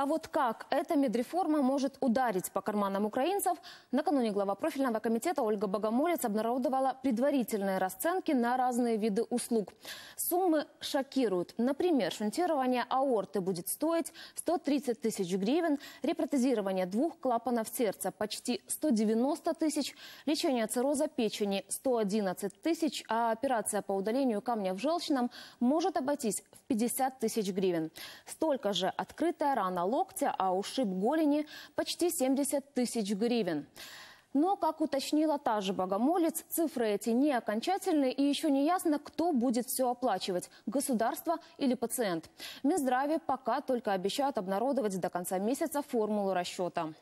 А вот как эта медреформа может ударить по карманам украинцев, накануне глава профильного комитета Ольга Богомолец обнародовала предварительные расценки на разные виды услуг. Суммы шокируют. Например, шунтирование аорты будет стоить 130 тысяч гривен, репротезирование двух клапанов сердца почти 190 тысяч, лечение цирроза печени 111 тысяч, а операция по удалению камня в желчном может обойтись в 50 тысяч гривен. Столько же открытая рана локтя, а ушиб голени почти 70 тысяч гривен. Но, как уточнила та же Богомолец, цифры эти не окончательны и еще не ясно, кто будет все оплачивать – государство или пациент. Минздраве пока только обещают обнародовать до конца месяца формулу расчета.